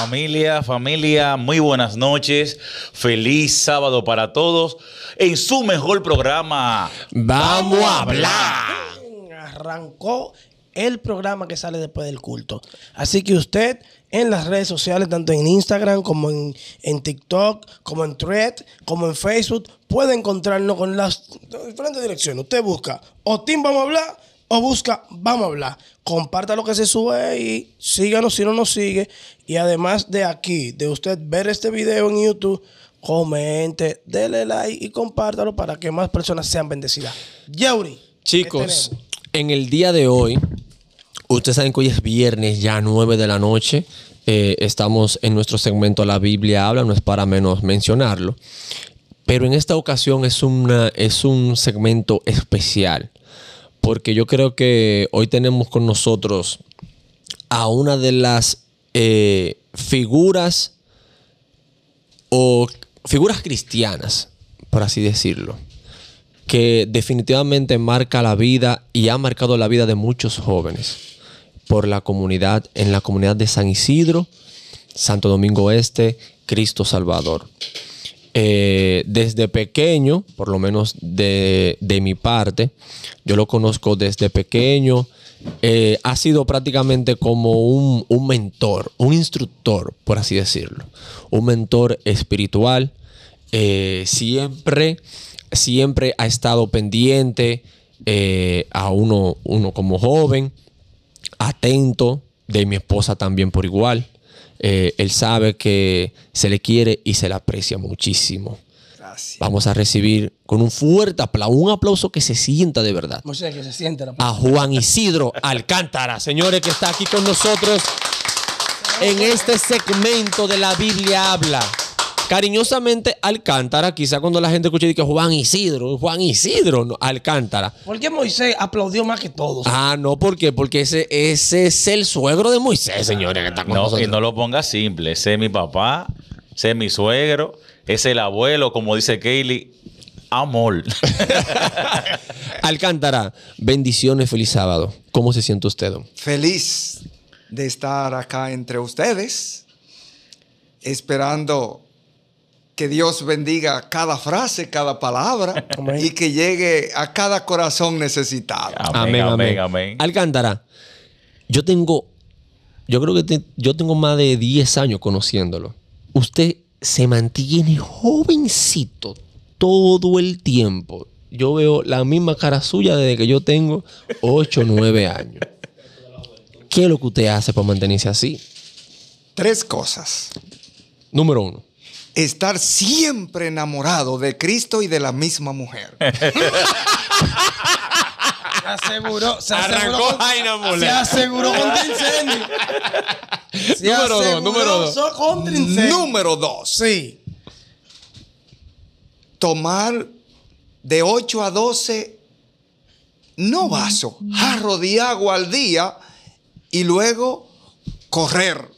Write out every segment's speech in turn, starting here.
Familia, familia, muy buenas noches. Feliz sábado para todos en su mejor programa. Vamos, a hablar. Arrancó el programa que sale después del culto. Así que usted en las redes sociales, tanto en Instagram como en, TikTok, como en Twitter, como en Facebook, puede encontrarnos con las diferentes direcciones. Usted busca o Vamos a hablar o busca, vamos a hablar. Comparta lo que se sube y síganos si no nos sigue. Y además de aquí, de usted ver este video en YouTube, comente, dele like y compártalo para que más personas sean bendecidas. Yauri. Chicos, en el día de hoy, ustedes saben que hoy es viernes, ya 9 de la noche. Eh, estamos en nuestro segmento La Biblia habla, no es para menos mencionarlo. Pero en esta ocasión es, una, es un segmento especial porque yo creo que hoy tenemos con nosotros a una de las eh, figuras o figuras cristianas, por así decirlo, que definitivamente marca la vida y ha marcado la vida de muchos jóvenes por la comunidad, en la comunidad de San Isidro, Santo Domingo Este, Cristo Salvador. Eh, desde pequeño, por lo menos de, mi parte, yo lo conozco desde pequeño, eh, ha sido prácticamente como un, mentor, un instructor, por así decirlo, un mentor espiritual, eh, siempre, siempre ha estado pendiente a uno, uno como joven, atento, de mi esposa también por igual. Eh, él sabe que se le quiere y se le aprecia muchísimo. Gracias. Vamos a recibir con un fuerte aplauso, un aplauso que se sienta de verdad. A Juan Isidro Alcántara, señores, que está aquí con nosotros en este segmento de La Biblia Habla. Cariñosamente, Alcántara, quizá cuando la gente escuche que Juan Isidro, Juan Isidro, Alcántara. ¿Por qué Moisés aplaudió más que todos? Ah, no, ¿por Porque ese, ese es el suegro de Moisés, señores, no, Y no lo ponga simple. Ese es mi papá, ese es mi suegro, ese es el abuelo, como dice Kaylee. Amor. Alcántara, bendiciones, feliz sábado. ¿Cómo se siente usted? Feliz de estar acá entre ustedes, esperando que Dios bendiga cada frase, cada palabra y que llegue a cada corazón necesitado. Amén, amén, amén. Alcántara, yo tengo, yo creo que yo tengo más de 10 años conociéndolo. Usted se mantiene jovencito todo el tiempo. Yo veo la misma cara suya desde que yo tengo 8 o 9 años. ¿Qué es lo que usted hace para mantenerse así? Tres cosas. Número uno estar siempre enamorado de Cristo y de la misma mujer. Se aseguró, se aseguró, Arrancó Se aseguró contra incendio. Se número aseguró dos, número dos. Contra incendio. Número dos. Sí. Tomar de 8 a 12, no vaso, mm. jarro de agua al día y luego correr.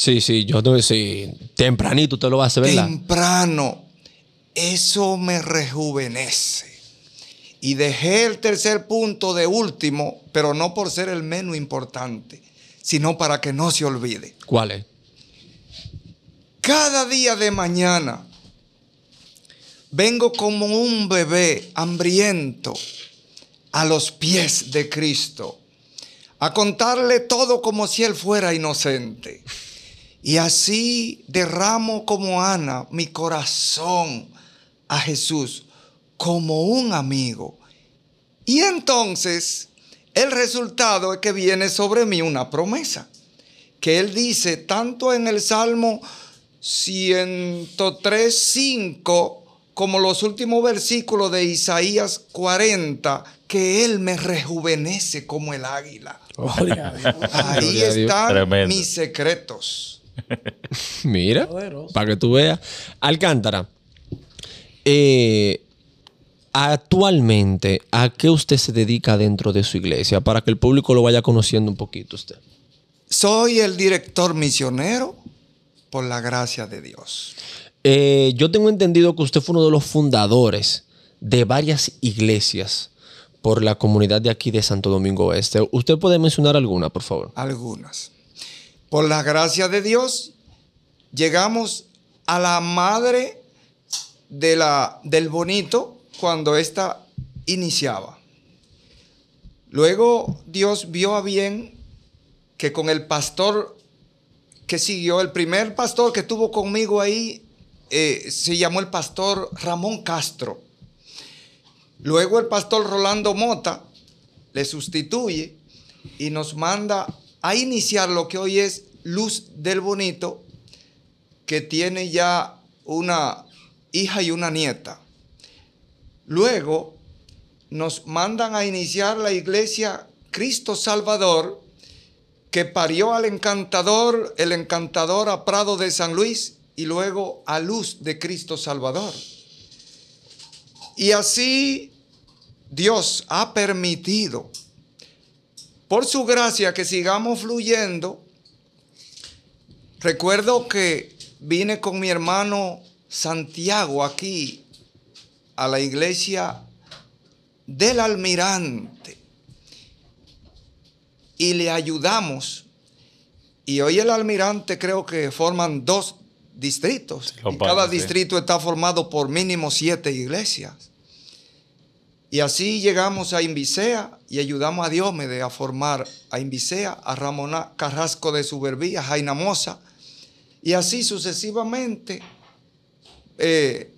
Sí, sí, yo no sí. Tempranito te lo vas a ver. Temprano. Eso me rejuvenece. Y dejé el tercer punto de último, pero no por ser el menos importante, sino para que no se olvide. ¿Cuál es? Cada día de mañana vengo como un bebé hambriento a los pies de Cristo, a contarle todo como si él fuera inocente. Y así derramo como Ana mi corazón a Jesús como un amigo. Y entonces el resultado es que viene sobre mí una promesa, que él dice tanto en el Salmo 103.5 como los últimos versículos de Isaías 40, que Él me rejuvenece como el águila. Ahí están mis secretos. Mira, para que tú veas. Alcántara, eh, actualmente, ¿a qué usted se dedica dentro de su iglesia? Para que el público lo vaya conociendo un poquito usted. Soy el director misionero por la gracia de Dios. Eh, yo tengo entendido que usted fue uno de los fundadores de varias iglesias por la comunidad de aquí de Santo Domingo Oeste. ¿Usted puede mencionar alguna, por favor? Algunas. Por la gracia de Dios, llegamos a la madre del bonito cuando ésta iniciaba. Luego Dios vio a bien que con el pastor que siguió, el primer pastor que estuvo conmigo ahí, eh, se llamó el pastor Ramón Castro. Luego el pastor Rolando Mota le sustituye y nos manda a iniciar lo que hoy es Luz del Bonito, que tiene ya una hija y una nieta. Luego nos mandan a iniciar la iglesia Cristo Salvador, que parió al encantador, el encantador a Prado de San Luis y luego a Luz de Cristo Salvador. Y así Dios ha permitido por su gracia que sigamos fluyendo. Recuerdo que vine con mi hermano Santiago aquí a la iglesia del almirante y le ayudamos. Y hoy el almirante creo que forman dos distritos. y cada distrito está formado por mínimo siete iglesias. Y así llegamos a Invisea y ayudamos a Diomede a formar a Invisea, a Ramona Carrasco de Suberbía, a Jaina y así sucesivamente. Eh,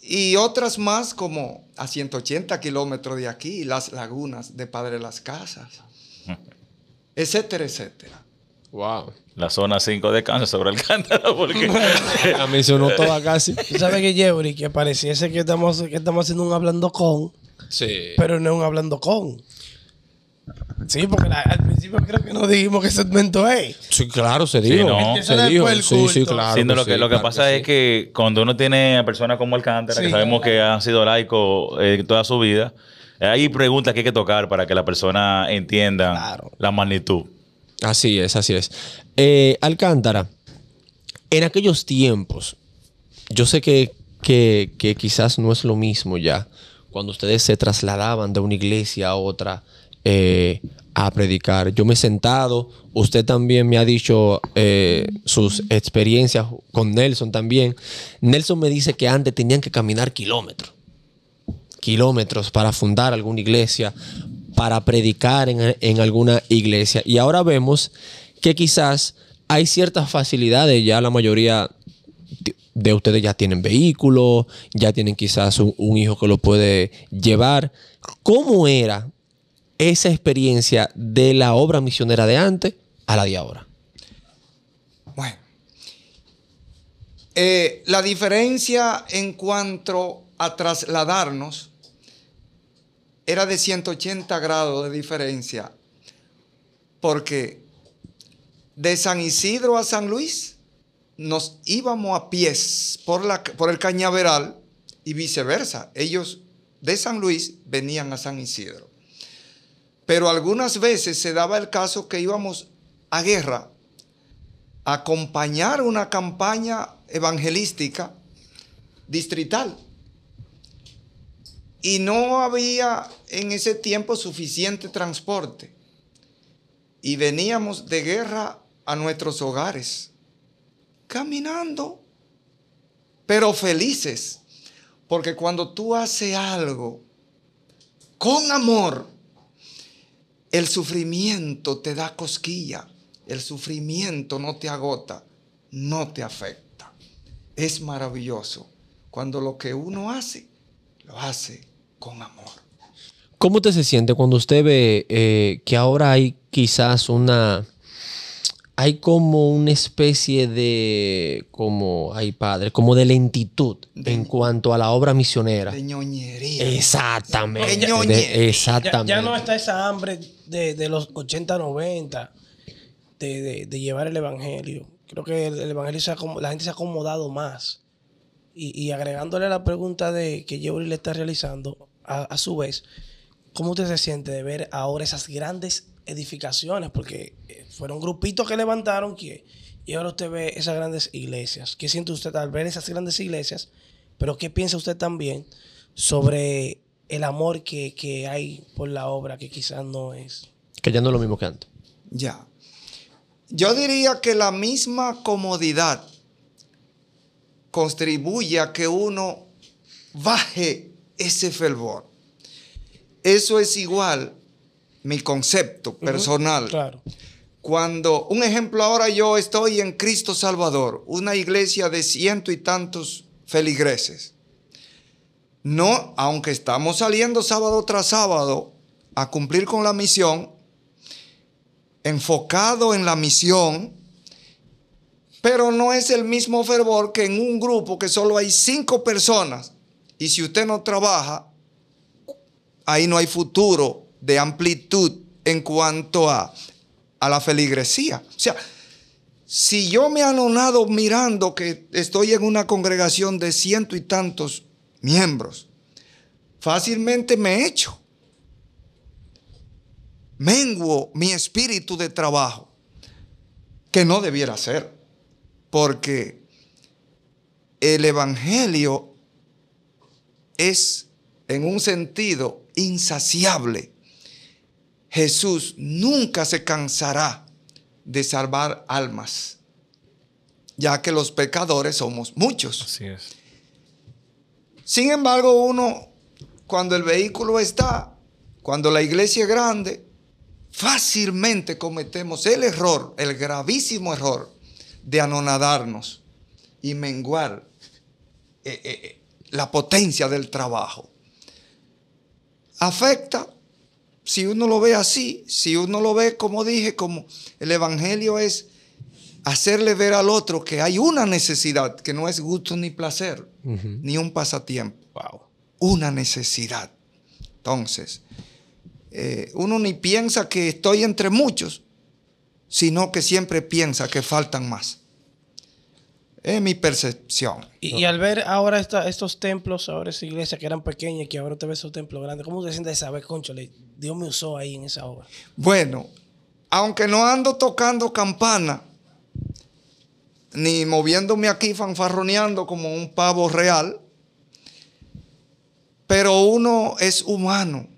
y otras más como a 180 kilómetros de aquí, las lagunas de Padre Las Casas, etcétera, etcétera. Wow la zona 5 de cáncer sobre el cántaro porque se uno toda casi. Tú sabes que que pareciese que estamos, que estamos haciendo un hablando con, sí. pero no es un hablando con. Sí, porque al principio creo que no dijimos qué segmento es. Sí, claro, se dijo. Sí, este Se dijo. Sí, sí, claro. lo que, lo que pasa es que cuando uno tiene a personas como el que sabemos que han sido laicos eh, toda su vida, hay preguntas que hay que tocar para que la persona entienda la magnitud. Así es, así es. Eh, Alcántara, en aquellos tiempos, yo sé que, que, quizás no es lo mismo ya cuando ustedes se trasladaban de una iglesia a otra eh, a predicar. Yo me he sentado, usted también me ha dicho eh, sus experiencias con Nelson también. Nelson me dice que antes tenían que caminar kilómetros kilómetros para fundar alguna iglesia, para predicar en, alguna iglesia. Y ahora vemos que quizás hay ciertas facilidades, ya la mayoría de ustedes ya tienen vehículo, ya tienen quizás un, hijo que lo puede llevar. ¿Cómo era esa experiencia de la obra misionera de antes a la de ahora? Bueno, eh, la diferencia en cuanto a trasladarnos era de 180 grados de diferencia, porque de San Isidro a San Luis nos íbamos a pies por, la, por el cañaveral y viceversa. Ellos de San Luis venían a San Isidro. Pero algunas veces se daba el caso que íbamos a guerra, a acompañar una campaña evangelística distrital y no había en ese tiempo suficiente transporte. Y veníamos de guerra a nuestros hogares, caminando, pero felices. Porque cuando tú haces algo con amor, el sufrimiento te da cosquilla, el sufrimiento no te agota, no te afecta. Es maravilloso cuando lo que uno hace, lo hace con amor. ¿Cómo te se siente cuando usted ve eh, que ahora hay quizás una... Hay como una especie de, como, ay padre, como de lentitud en cuanto a la obra misionera. Exactamente. exactamente. Ya, no está esa hambre de, los 80, 90, de, llevar el evangelio. Creo que el, evangelio la gente se ha acomodado más y, agregándole agregándole la pregunta de que Jeffrey le está realizando, a, su vez, ¿cómo usted se siente de ver ahora esas grandes edificaciones? Porque eh, fueron grupitos que levantaron y ahora usted ve esas grandes iglesias. ¿Qué siente usted al ver esas grandes iglesias? Pero ¿qué piensa usted también sobre el amor que, que hay por la obra que quizás no es? Que ya no es lo mismo que antes. Ya. Yo diría que la misma comodidad contribuye a que uno baje ese fervor. Eso es igual mi concepto personal. claro. Cuando, un ejemplo, ahora yo estoy en Cristo Salvador, una iglesia de ciento y tantos feligreses. No, aunque estamos saliendo sábado tras sábado a cumplir con la misión, enfocado en la misión, pero no es el mismo fervor que en un grupo que solo hay cinco personas y si usted no trabaja, ahí no hay futuro de amplitud en cuanto a, la feligresía. O sea, si yo me anonado mirando que estoy en una congregación de ciento y tantos miembros, fácilmente me echo. Menguo mi espíritu de trabajo, que no debiera ser. Porque el Evangelio es en un sentido insaciable. Jesús nunca se cansará de salvar almas, ya que los pecadores somos muchos. Sin embargo, uno, cuando el vehículo está, cuando la iglesia es grande, fácilmente cometemos el error, el gravísimo error de anonadarnos y menguar eh, eh, eh, la potencia del trabajo. Afecta, si uno lo ve así, si uno lo ve, como dije, como el Evangelio es hacerle ver al otro que hay una necesidad que no es gusto ni placer, ni un pasatiempo. Wow. Una necesidad. Entonces, uno ni piensa que estoy entre muchos, sino que siempre piensa que faltan más. Es mi percepción. Y, al ver ahora estos templos, ahora esa iglesia que eran pequeñas, que ahora te ves esos templo grande ¿cómo te sientes de saber, conchole, Dios me usó ahí en esa obra? Bueno, aunque no ando tocando campana, ni moviéndome aquí fanfarroneando como un pavo real, pero uno es humano.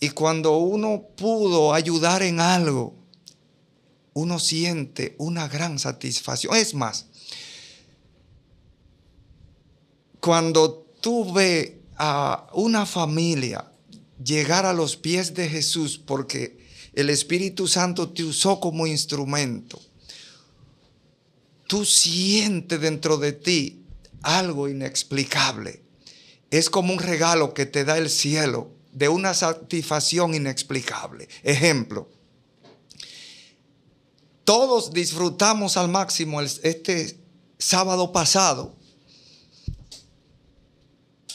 Y cuando uno pudo ayudar en algo, uno siente una gran satisfacción. Es más, cuando tú ves a una familia llegar a los pies de Jesús porque el Espíritu Santo te usó como instrumento, tú sientes dentro de ti algo inexplicable. Es como un regalo que te da el cielo de una satisfacción inexplicable. Ejemplo, todos disfrutamos al máximo este sábado pasado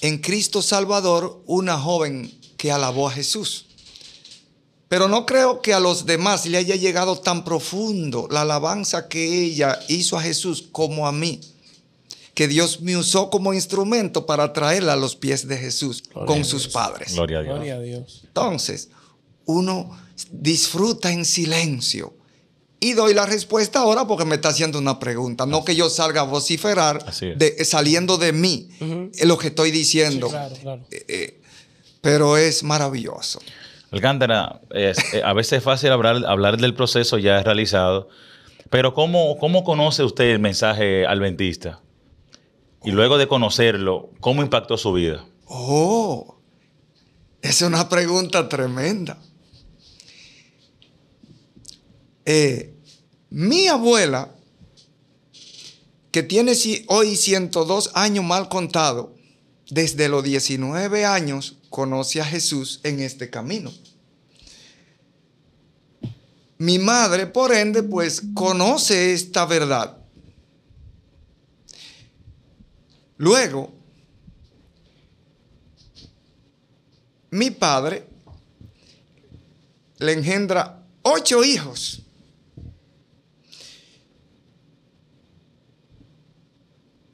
en Cristo Salvador una joven que alabó a Jesús. Pero no creo que a los demás le haya llegado tan profundo la alabanza que ella hizo a Jesús como a mí, que Dios me usó como instrumento para traerla a los pies de Jesús con sus padres. Gloria a Dios. Entonces, uno disfruta en silencio y doy la respuesta ahora porque me está haciendo una pregunta. No que yo salga a vociferar saliendo de mí lo que estoy diciendo. Eh, eh, pero es maravilloso. Alcántara, eh, a veces es fácil hablar, hablar del proceso ya realizado, pero ¿cómo, ¿cómo conoce usted el mensaje adventista? Y luego de conocerlo, ¿cómo impactó su vida? Oh, es una pregunta tremenda. Eh, mi abuela, que tiene hoy 102 años mal contado, desde los 19 años conoce a Jesús en este camino. Mi madre, por ende, pues conoce esta verdad. Luego, mi padre le engendra ocho hijos.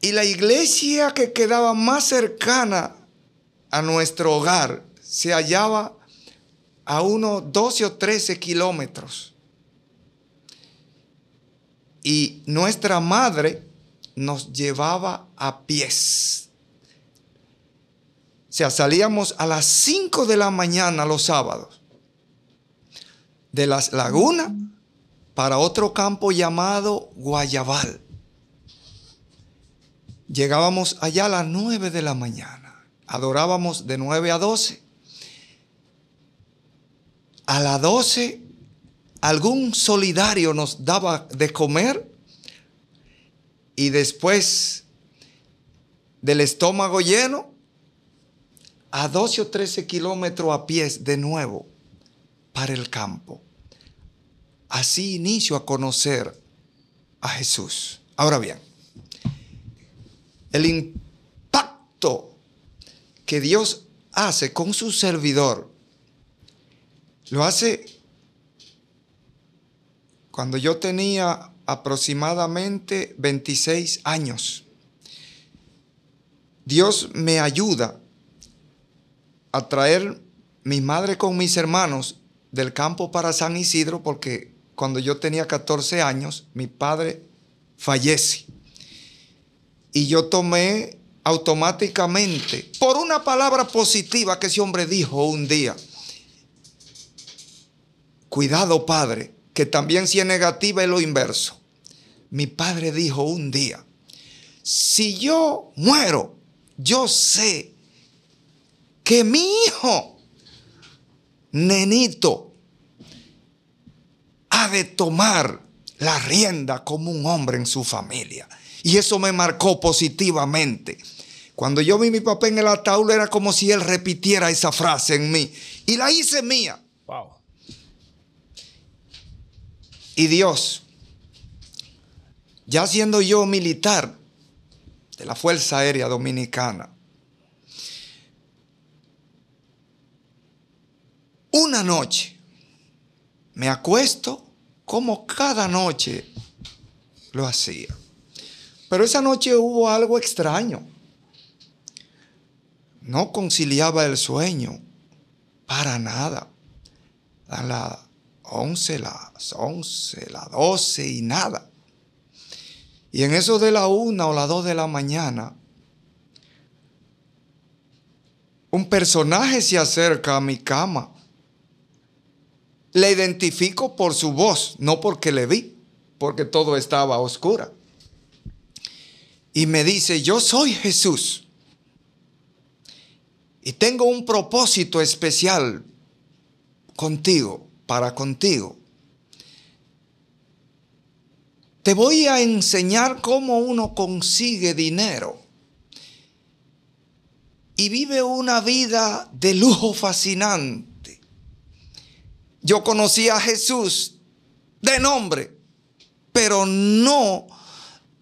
Y la iglesia que quedaba más cercana a nuestro hogar se hallaba a unos 12 o 13 kilómetros. Y nuestra madre nos llevaba a pies. O sea, salíamos a las 5 de la mañana los sábados de las lagunas para otro campo llamado Guayabal. Llegábamos allá a las 9 de la mañana. Adorábamos de 9 a 12. A las 12 algún solidario nos daba de comer y después del estómago lleno, a 12 o 13 kilómetros a pies de nuevo para el campo. Así inicio a conocer a Jesús. Ahora bien, el impacto que Dios hace con su servidor, lo hace cuando yo tenía aproximadamente 26 años. Dios me ayuda a traer mi madre con mis hermanos del campo para San Isidro porque cuando yo tenía 14 años mi padre fallece. Y yo tomé automáticamente por una palabra positiva que ese hombre dijo un día. Cuidado, Padre, que también si es negativa es lo inverso. Mi padre dijo un día, si yo muero, yo sé que mi hijo, nenito, ha de tomar la rienda como un hombre en su familia. Y eso me marcó positivamente. Cuando yo vi mi papá en el ataúd era como si él repitiera esa frase en mí. Y la hice mía. Wow. Y Dios, ya siendo yo militar de la Fuerza Aérea Dominicana, una noche me acuesto como cada noche lo hacía. Pero esa noche hubo algo extraño. No conciliaba el sueño para nada. A las 11, las 11, las 12 y nada. Y en eso de la 1 o la 2 de la mañana, un personaje se acerca a mi cama. Le identifico por su voz, no porque le vi, porque todo estaba oscuro y me dice, yo soy Jesús y tengo un propósito especial contigo, para contigo. Te voy a enseñar cómo uno consigue dinero y vive una vida de lujo fascinante. Yo conocí a Jesús de nombre, pero no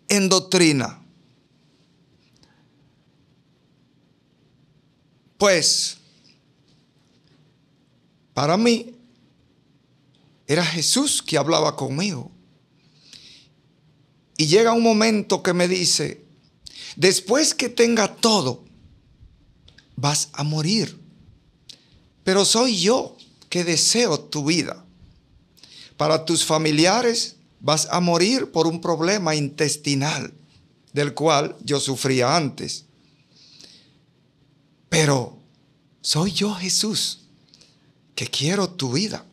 en doctrina. Pues, para mí, era Jesús que hablaba conmigo. Y llega un momento que me dice, después que tenga todo, vas a morir. Pero soy yo que deseo tu vida. Para tus familiares vas a morir por un problema intestinal del cual yo sufría antes. Pero soy yo Jesús que quiero tu vida.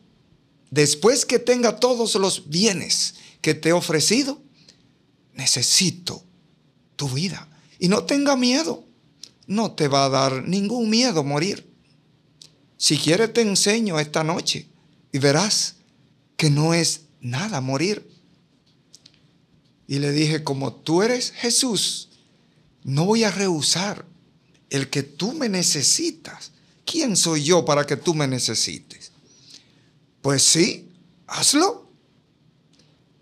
Después que tenga todos los bienes que te he ofrecido, necesito tu vida. Y no tenga miedo. No te va a dar ningún miedo morir. Si quieres te enseño esta noche y verás que no es nada morir. Y le dije, como tú eres Jesús, no voy a rehusar el que tú me necesitas. ¿Quién soy yo para que tú me necesites? Pues sí, hazlo.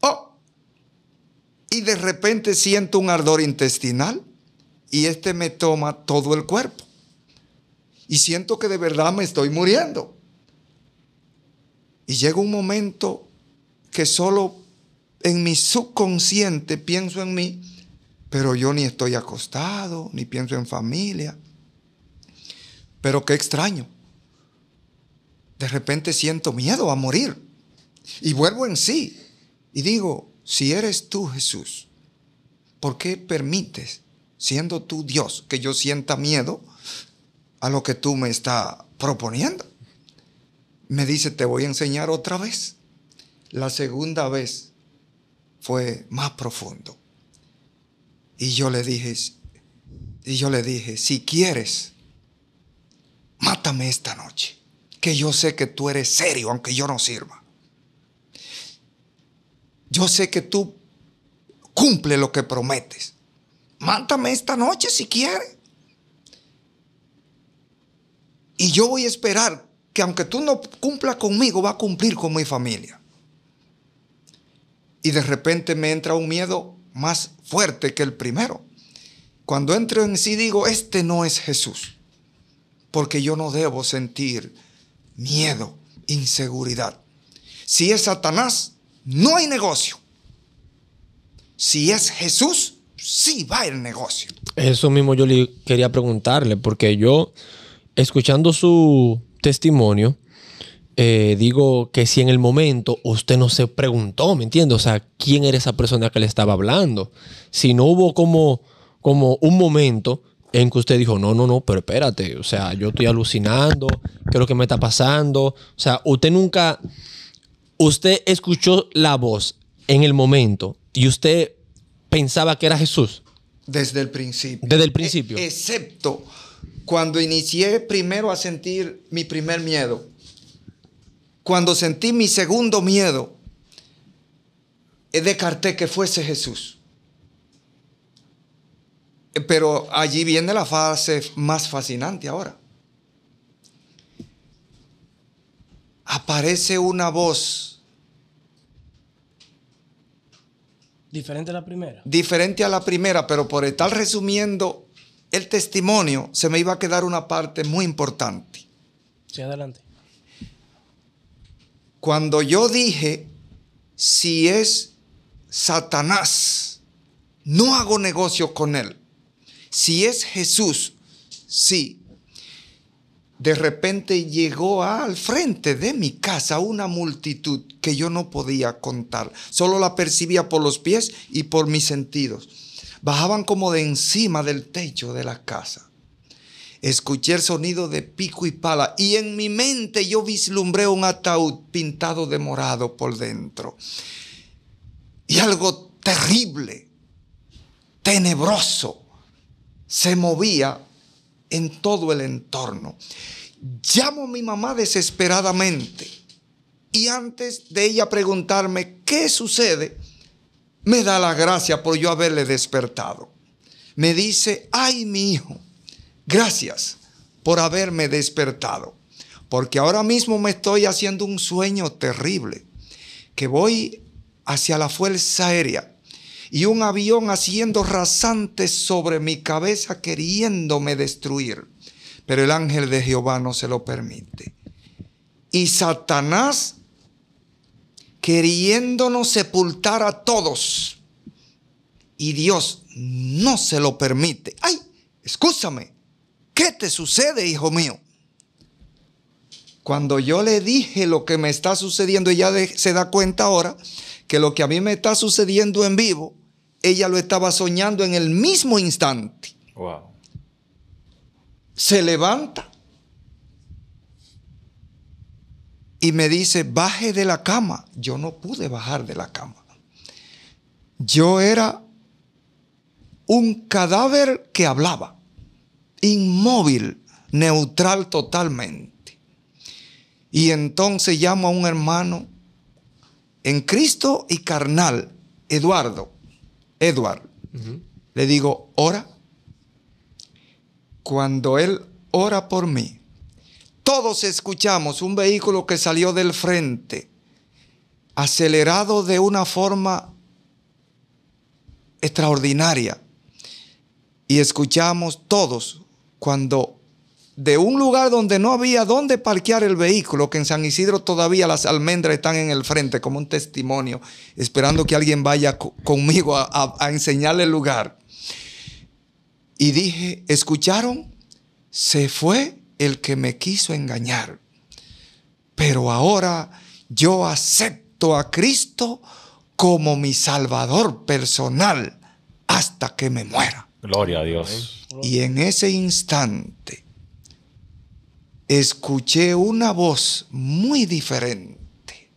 Oh, y de repente siento un ardor intestinal y este me toma todo el cuerpo. Y siento que de verdad me estoy muriendo. Y llega un momento que solo en mi subconsciente pienso en mí pero yo ni estoy acostado, ni pienso en familia. Pero qué extraño. De repente siento miedo a morir. Y vuelvo en sí. Y digo, si eres tú Jesús, ¿por qué permites, siendo tú Dios, que yo sienta miedo a lo que tú me estás proponiendo? Me dice, te voy a enseñar otra vez. La segunda vez fue más profundo. Y yo le dije, y yo le dije, si quieres, mátame esta noche, que yo sé que tú eres serio, aunque yo no sirva. Yo sé que tú cumple lo que prometes. Mátame esta noche si quieres. Y yo voy a esperar que aunque tú no cumpla conmigo, va a cumplir con mi familia. Y de repente me entra un miedo más fuerte que el primero. Cuando entro en sí digo, este no es Jesús, porque yo no debo sentir miedo, inseguridad. Si es Satanás, no hay negocio. Si es Jesús, sí va el negocio. Eso mismo yo le quería preguntarle, porque yo, escuchando su testimonio, eh, digo que si en el momento usted no se preguntó, ¿me entiende? O sea, ¿quién era esa persona que le estaba hablando? Si no hubo como, como un momento en que usted dijo, no, no, no, pero espérate, o sea, yo estoy alucinando, ¿qué es lo que me está pasando? O sea, usted nunca, usted escuchó la voz en el momento y usted pensaba que era Jesús. Desde el principio. Desde el principio. E-, excepto cuando inicié primero a sentir mi primer miedo cuando sentí mi segundo miedo, descarté que fuese Jesús. Pero allí viene la fase más fascinante ahora. Aparece una voz. Diferente a la primera. Diferente a la primera, pero por estar resumiendo el testimonio, se me iba a quedar una parte muy importante. Sí, adelante. Cuando yo dije, si es Satanás, no hago negocio con él. Si es Jesús, sí. De repente llegó al frente de mi casa una multitud que yo no podía contar. Solo la percibía por los pies y por mis sentidos. Bajaban como de encima del techo de la casa escuché el sonido de pico y pala y en mi mente yo vislumbré un ataúd pintado de morado por dentro. Y algo terrible, tenebroso, se movía en todo el entorno. Llamo a mi mamá desesperadamente y antes de ella preguntarme qué sucede, me da la gracia por yo haberle despertado. Me dice, ay mi hijo, Gracias por haberme despertado, porque ahora mismo me estoy haciendo un sueño terrible, que voy hacia la fuerza aérea y un avión haciendo rasantes sobre mi cabeza queriéndome destruir. Pero el ángel de Jehová no se lo permite. Y Satanás queriéndonos sepultar a todos. Y Dios no se lo permite. ¡Ay! Escúchame. ¿qué te sucede, hijo mío? Cuando yo le dije lo que me está sucediendo, ella se da cuenta ahora que lo que a mí me está sucediendo en vivo, ella lo estaba soñando en el mismo instante. Wow. Se levanta y me dice, baje de la cama. Yo no pude bajar de la cama. Yo era un cadáver que hablaba inmóvil, neutral totalmente. Y entonces llamo a un hermano en Cristo y carnal, Eduardo, Eduardo. Le digo, ora. Cuando él ora por mí, todos escuchamos un vehículo que salió del frente, acelerado de una forma extraordinaria. Y escuchamos todos cuando de un lugar donde no había dónde parquear el vehículo, que en San Isidro todavía las almendras están en el frente como un testimonio, esperando que alguien vaya conmigo a enseñarle el lugar. Y dije, ¿escucharon? Se fue el que me quiso engañar. Pero ahora yo acepto a Cristo como mi Salvador personal hasta que me muera. Gloria a Dios. Y en ese instante escuché una voz muy diferente,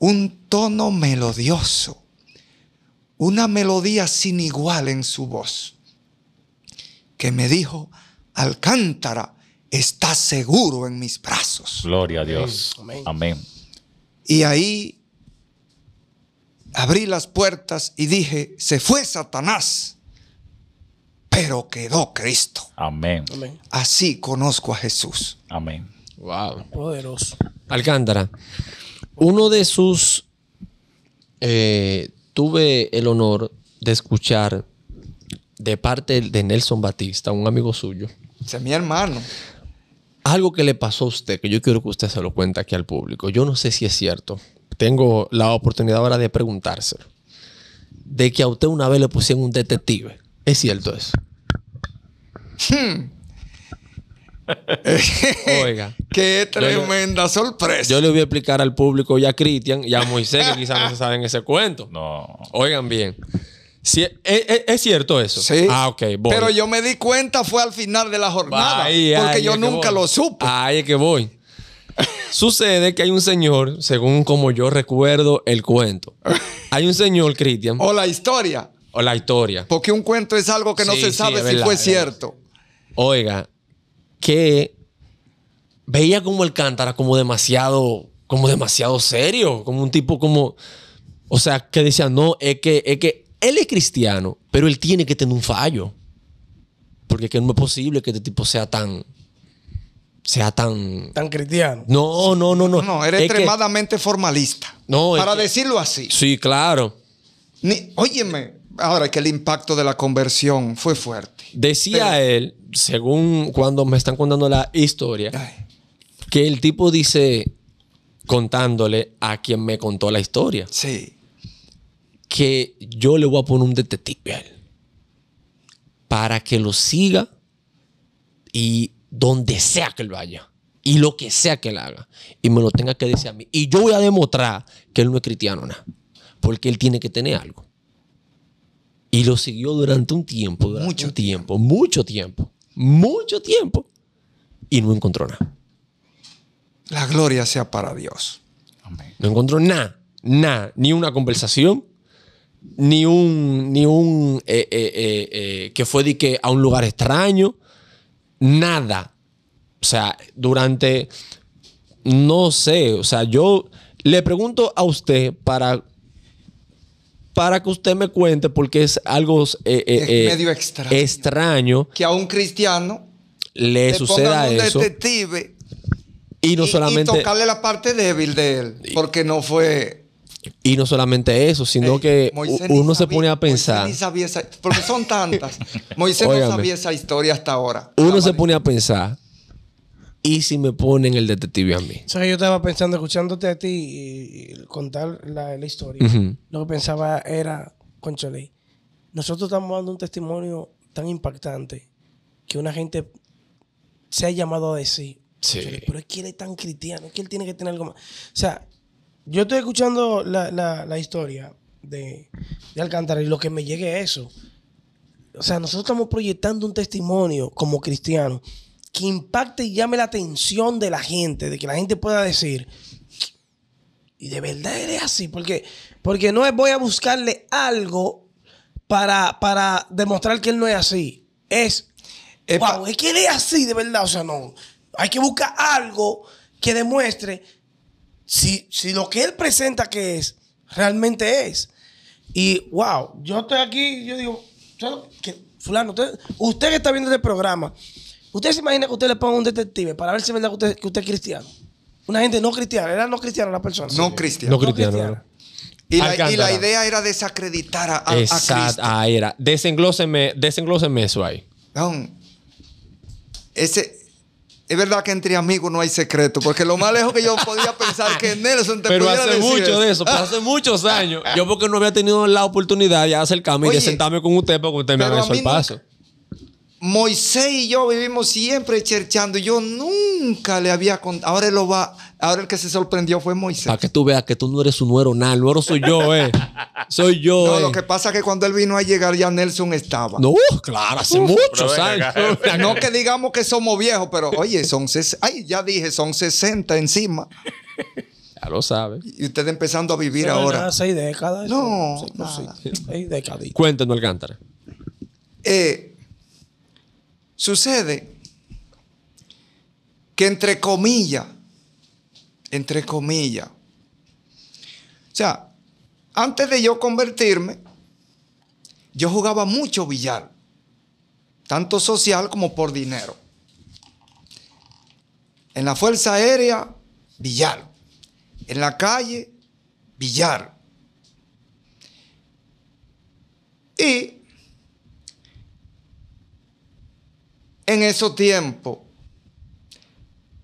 un tono melodioso, una melodía sin igual en su voz, que me dijo, Alcántara, está seguro en mis brazos. Gloria a Dios. Amén. Amén. Y ahí abrí las puertas y dije, se fue Satanás, pero quedó Cristo. Amén. Así conozco a Jesús. Amén. Wow. Poderoso. Alcántara, uno de sus, eh, tuve el honor de escuchar de parte de Nelson Batista, un amigo suyo. Es mi hermano. Algo que le pasó a usted, que yo quiero que usted se lo cuente aquí al público. Yo no sé si es cierto tengo la oportunidad ahora de preguntárselo. De que a usted una vez le pusieron un detective. ¿Es cierto eso? Hmm. Oiga. Qué tremenda sorpresa. Yo le voy a explicar al público y a Cristian y a Moisés que quizás no se saben ese cuento. No. Oigan bien. Si, e, e, e, ¿es, cierto eso? Sí. Ah, ok. Pero yo me di cuenta fue al final de la jornada. porque yo nunca lo supe. Ahí es que voy. Sucede que hay un señor, según como yo recuerdo el cuento. Hay un señor, Cristian. O la historia. O la historia. Porque un cuento es algo que no se sabe si fue cierto. Oiga, que veía como el cántara como demasiado, como demasiado serio, como un tipo como, o sea, que decía, no, es que, es que él es cristiano, pero él tiene que tener un fallo. Porque es que no es posible que este tipo sea tan, sea tan... Tan cristiano. No, no, no, no. No, eres extremadamente formalista. No, para decirlo así. Sí, claro. óyeme, ahora que el impacto de la conversión fue fuerte. Decía él, según cuando me están contando la historia, que el tipo dice, contándole a quien me contó la historia. Sí. Que yo le voy a poner un detective a él. Para que lo siga y donde sea que él vaya y lo que sea que él haga y me lo tenga que decir a mí. Y yo voy a demostrar que él no es cristiano nada, porque él tiene que tener algo. Y lo siguió durante un tiempo, mucho tiempo, mucho tiempo, mucho tiempo y no encontró nada. La gloria sea para Dios. No encontró nada, nada, ni una conversación, ni un, ni un eh, eh, eh, que fue de que a un lugar extraño, nada. O sea, durante, no sé, o sea, yo le pregunto a usted para, para que usted me cuente, porque es algo eh, eh, eh, extraño, Que a un cristiano le, suceda un Detective y no solamente... tocarle la parte débil de él, porque no fue y no solamente eso, sino eh, que uno se pone a pensar. porque son tantas. Moisés no sabía esa historia hasta ahora. Uno se pone a pensar. ¿Y si me ponen el detective a mí? O sea, yo estaba pensando, escuchándote a ti y, contar la, historia. Lo que pensaba era, Conchole. nosotros estamos dando un testimonio tan impactante que una gente se ha llamado a decir, pero es que él es tan cristiano, es que él tiene que tener algo más. O sea, yo estoy escuchando la, historia de, de, Alcántara y lo que me llegue es eso. O sea, nosotros estamos proyectando un testimonio como cristiano que impacte y llame la atención de la gente, de que la gente pueda decir, y de verdad eres así, porque, porque no voy a buscarle algo para, demostrar que él no es así. Es, es que él es así, de verdad, o sea, no. Hay que buscar algo que demuestre si, lo que él presenta que es, realmente es. Y wow, yo estoy aquí, yo digo, que, fulano, usted, que está viendo este programa, usted se imagina que usted le ponga un detective para ver si es verdad que usted, es cristiano. Una gente no cristiana, era no cristiana la persona. No cristiana. No cristiana. Y la, idea era desacreditar a, a, Exacto. era. Desenglóseme, desenglóseme eso ahí. No. Ese, es verdad que entre amigos no hay secreto, porque lo más lejos que yo podía pensar que Nelson te Pero hace decir mucho de eso, hace muchos años. Yo porque no había tenido la oportunidad de acercarme y de sentarme con usted porque usted me avisó el paso. Moisés y yo vivimos siempre cherchando. Yo nunca le había contado. Ahora él lo va, Ahora el que se sorprendió fue Moisés. Para que tú veas que tú no eres su nuero, nada. El nuero soy yo, eh. Soy yo. No, eh. lo que pasa es que cuando él vino a llegar ya Nelson estaba. No, claro, hace mucho No que digamos que somos viejos, pero oye, son. Ay, ya dije, son 60 encima. Ya lo sabes Y usted empezando a vivir ahora. seis décadas. No, no sí. seis décadas. Cuéntenos, Alcántara. Eh, sucede que entre comillas entre comillas. O sea, antes de yo convertirme, yo jugaba mucho billar, tanto social como por dinero. En la Fuerza Aérea, billar. En la calle, billar. Y en esos tiempos,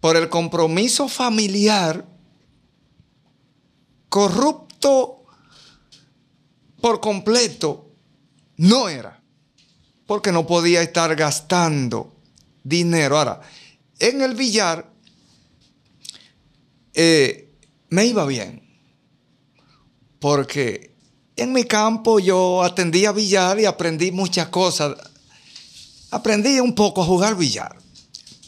por el compromiso familiar corrupto por completo no era, porque no podía estar gastando dinero. Ahora, en el billar eh, me iba bien, porque en mi campo yo atendía billar y aprendí muchas cosas. Aprendí un poco a jugar billar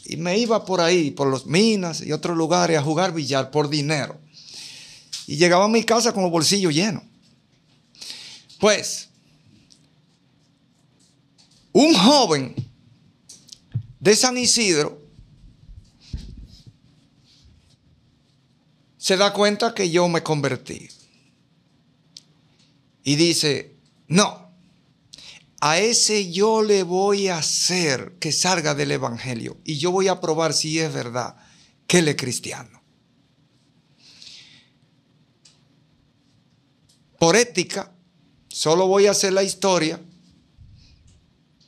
y me iba por ahí, por las minas y otros lugares a jugar billar por dinero. Y llegaba a mi casa con los bolsillos llenos. Pues, un joven de San Isidro se da cuenta que yo me convertí. Y dice, no, a ese yo le voy a hacer que salga del Evangelio y yo voy a probar si es verdad que él es cristiano. Por ética, solo voy a hacer la historia,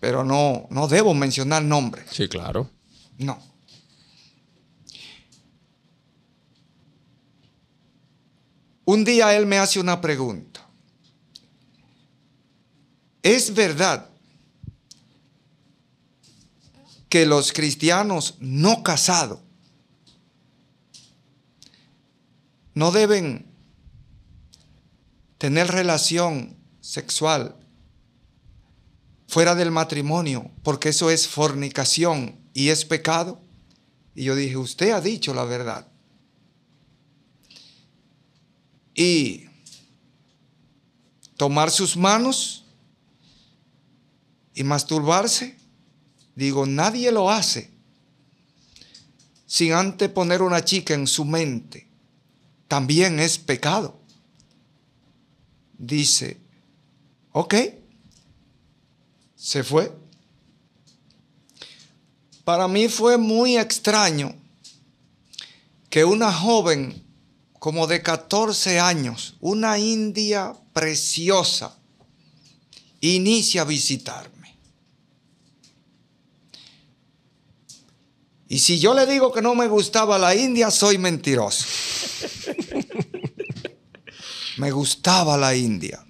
pero no, no debo mencionar nombres. Sí, claro. No. Un día él me hace una pregunta. Es verdad que los cristianos no casados no deben tener relación sexual fuera del matrimonio, porque eso es fornicación y es pecado. Y yo dije, usted ha dicho la verdad. Y tomar sus manos y masturbarse, digo, nadie lo hace sin antes poner una chica en su mente. También es pecado. Dice, ok, se fue. Para mí fue muy extraño que una joven como de 14 años, una india preciosa, inicia a visitar. Y si yo le digo que no me gustaba la India, soy mentiroso. me gustaba la India.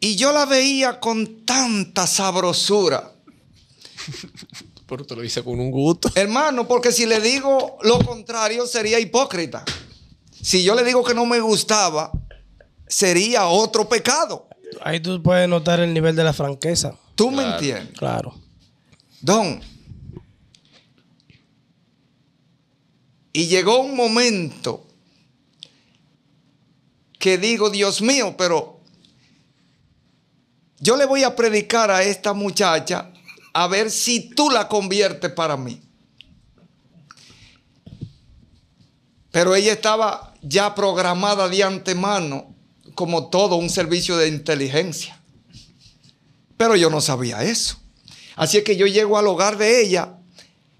Y yo la veía con tanta sabrosura. Pero te lo hice con un gusto. Hermano, porque si le digo lo contrario sería hipócrita. Si yo le digo que no me gustaba, sería otro pecado. Ahí tú puedes notar el nivel de la franqueza. ¿Tú me entiendes? Claro. Don. Y llegó un momento que digo, Dios mío, pero yo le voy a predicar a esta muchacha a ver si tú la conviertes para mí. Pero ella estaba ya programada de antemano como todo un servicio de inteligencia. Pero yo no sabía eso. Así es que yo llego al hogar de ella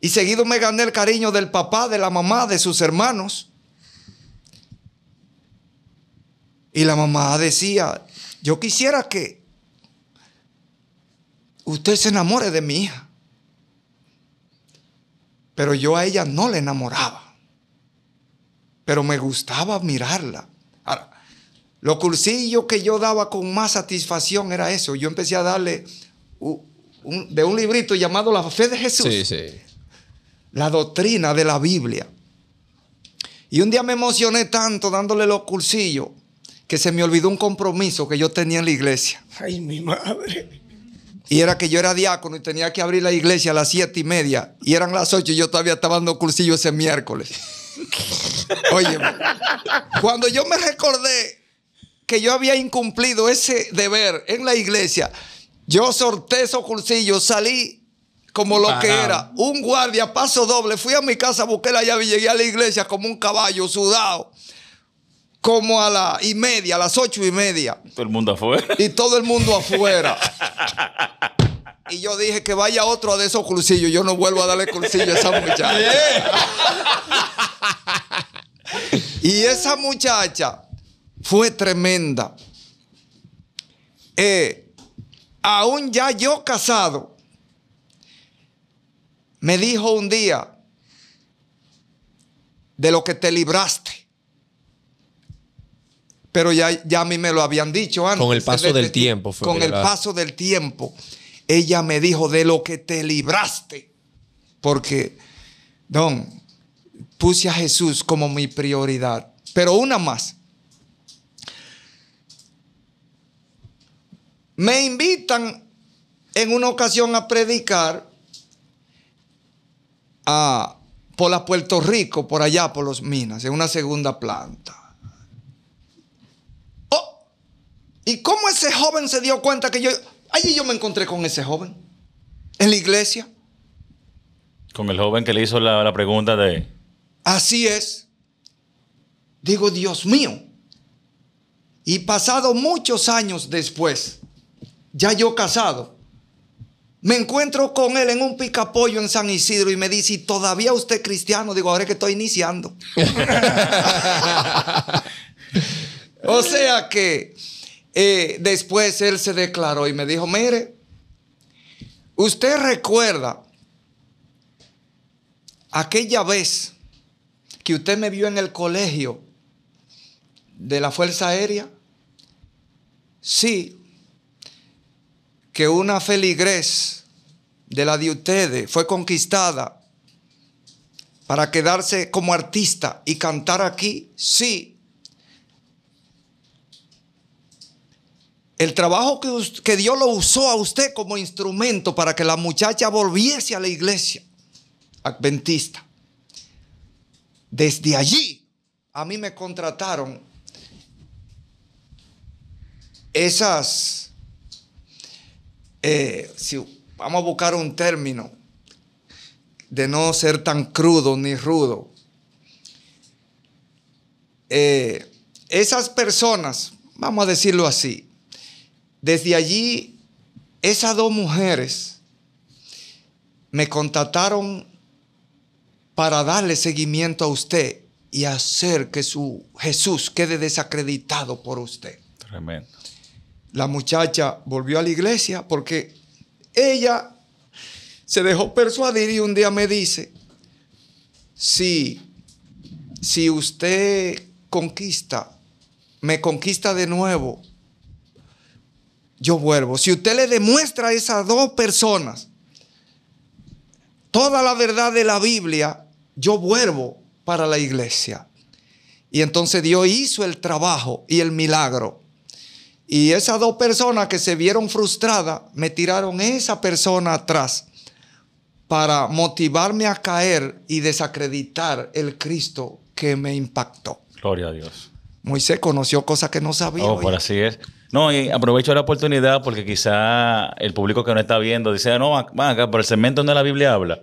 y seguido me gané el cariño del papá, de la mamá, de sus hermanos. Y la mamá decía, yo quisiera que usted se enamore de mi hija. Pero yo a ella no le enamoraba. Pero me gustaba mirarla. Los cursillos que yo daba con más satisfacción era eso. Yo empecé a darle de un librito llamado La Fe de Jesús. Sí, sí. La doctrina de la Biblia. Y un día me emocioné tanto dándole los cursillos que se me olvidó un compromiso que yo tenía en la iglesia. Ay, mi madre. Y era que yo era diácono y tenía que abrir la iglesia a las siete y media. Y eran las ocho y yo todavía estaba dando cursillos ese miércoles. Oye, cuando yo me recordé que yo había incumplido ese deber en la iglesia, yo sorté esos cursillos, salí como lo que era, un guardia, paso doble, fui a mi casa, busqué la llave y llegué a la iglesia como un caballo sudado como a las y media, a las ocho y media. Todo el mundo afuera. Y todo el mundo afuera. y yo dije que vaya otro de esos cursillos. Yo no vuelvo a darle cursillo a esa muchacha. y esa muchacha fue tremenda. Eh, aún ya yo casado, me dijo un día de lo que te libraste. Pero ya, ya a mí me lo habían dicho antes. Con el paso del tiempo. con el paso del tiempo. Ella me dijo de lo que te libraste. Porque, don, puse a Jesús como mi prioridad. Pero una más. Me invitan en una ocasión a predicar a, por la Puerto Rico, por allá, por los minas, en una segunda planta. Oh, ¿y cómo ese joven se dio cuenta que yo... Allí yo me encontré con ese joven, en la iglesia. Con el joven que le hizo la, la pregunta de... Así es. Digo, Dios mío. Y pasado muchos años después, ya yo casado, me encuentro con él en un picapollo en San Isidro y me dice, todavía usted cristiano? Digo, ahora es que estoy iniciando. o sea que eh, después él se declaró y me dijo, mire, usted recuerda aquella vez que usted me vio en el colegio de la Fuerza Aérea. Sí, que una feligres de la de ustedes fue conquistada para quedarse como artista y cantar aquí, sí. El trabajo que, que Dios lo usó a usted como instrumento para que la muchacha volviese a la iglesia adventista. Desde allí a mí me contrataron esas eh, si vamos a buscar un término de no ser tan crudo ni rudo, eh, esas personas, vamos a decirlo así, desde allí, esas dos mujeres me contactaron para darle seguimiento a usted y hacer que su Jesús quede desacreditado por usted. Tremendo la muchacha volvió a la iglesia porque ella se dejó persuadir y un día me dice, si, si usted conquista, me conquista de nuevo, yo vuelvo. Si usted le demuestra a esas dos personas toda la verdad de la Biblia, yo vuelvo para la iglesia. Y entonces Dios hizo el trabajo y el milagro. Y esas dos personas que se vieron frustradas me tiraron esa persona atrás para motivarme a caer y desacreditar el Cristo que me impactó. Gloria a Dios. Moisés conoció cosas que no sabía. Oh, por pues así es. No, y aprovecho la oportunidad porque quizá el público que no está viendo dice, ah, no, van acá, por el segmento donde la Biblia habla.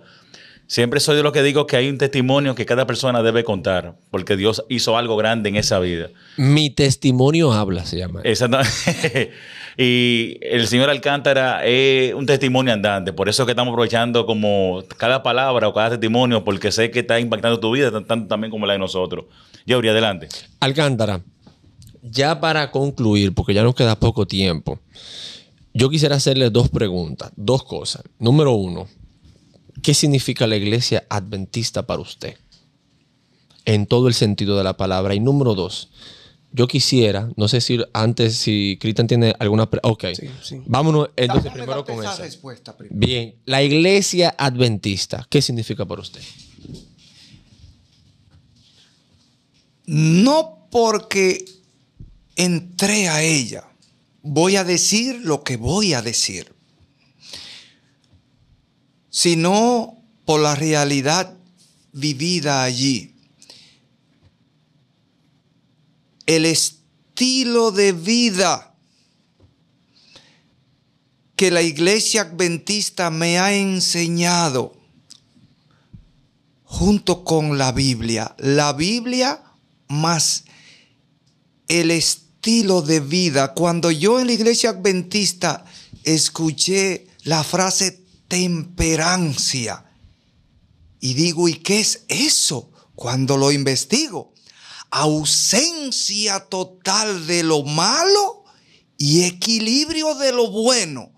Siempre soy de los que digo que hay un testimonio que cada persona debe contar, porque Dios hizo algo grande en esa vida. Mi testimonio habla, se llama. Exactamente. y el señor Alcántara es un testimonio andante, por eso que estamos aprovechando como cada palabra o cada testimonio, porque sé que está impactando tu vida tanto también como la de nosotros. Yuri, adelante. Alcántara, ya para concluir, porque ya nos queda poco tiempo, yo quisiera hacerle dos preguntas, dos cosas. Número uno, ¿Qué significa la iglesia adventista para usted? En todo el sentido de la palabra. Y número dos, yo quisiera, no sé si antes, si Cristian tiene alguna pregunta. Ok, vámonos entonces primero con Bien, la iglesia adventista, ¿qué significa para usted? No porque entré a ella, voy a decir lo que voy a decir sino por la realidad vivida allí. El estilo de vida que la iglesia adventista me ha enseñado junto con la Biblia. La Biblia más el estilo de vida. Cuando yo en la iglesia adventista escuché la frase temperancia. Y digo, ¿y qué es eso? Cuando lo investigo, ausencia total de lo malo y equilibrio de lo bueno.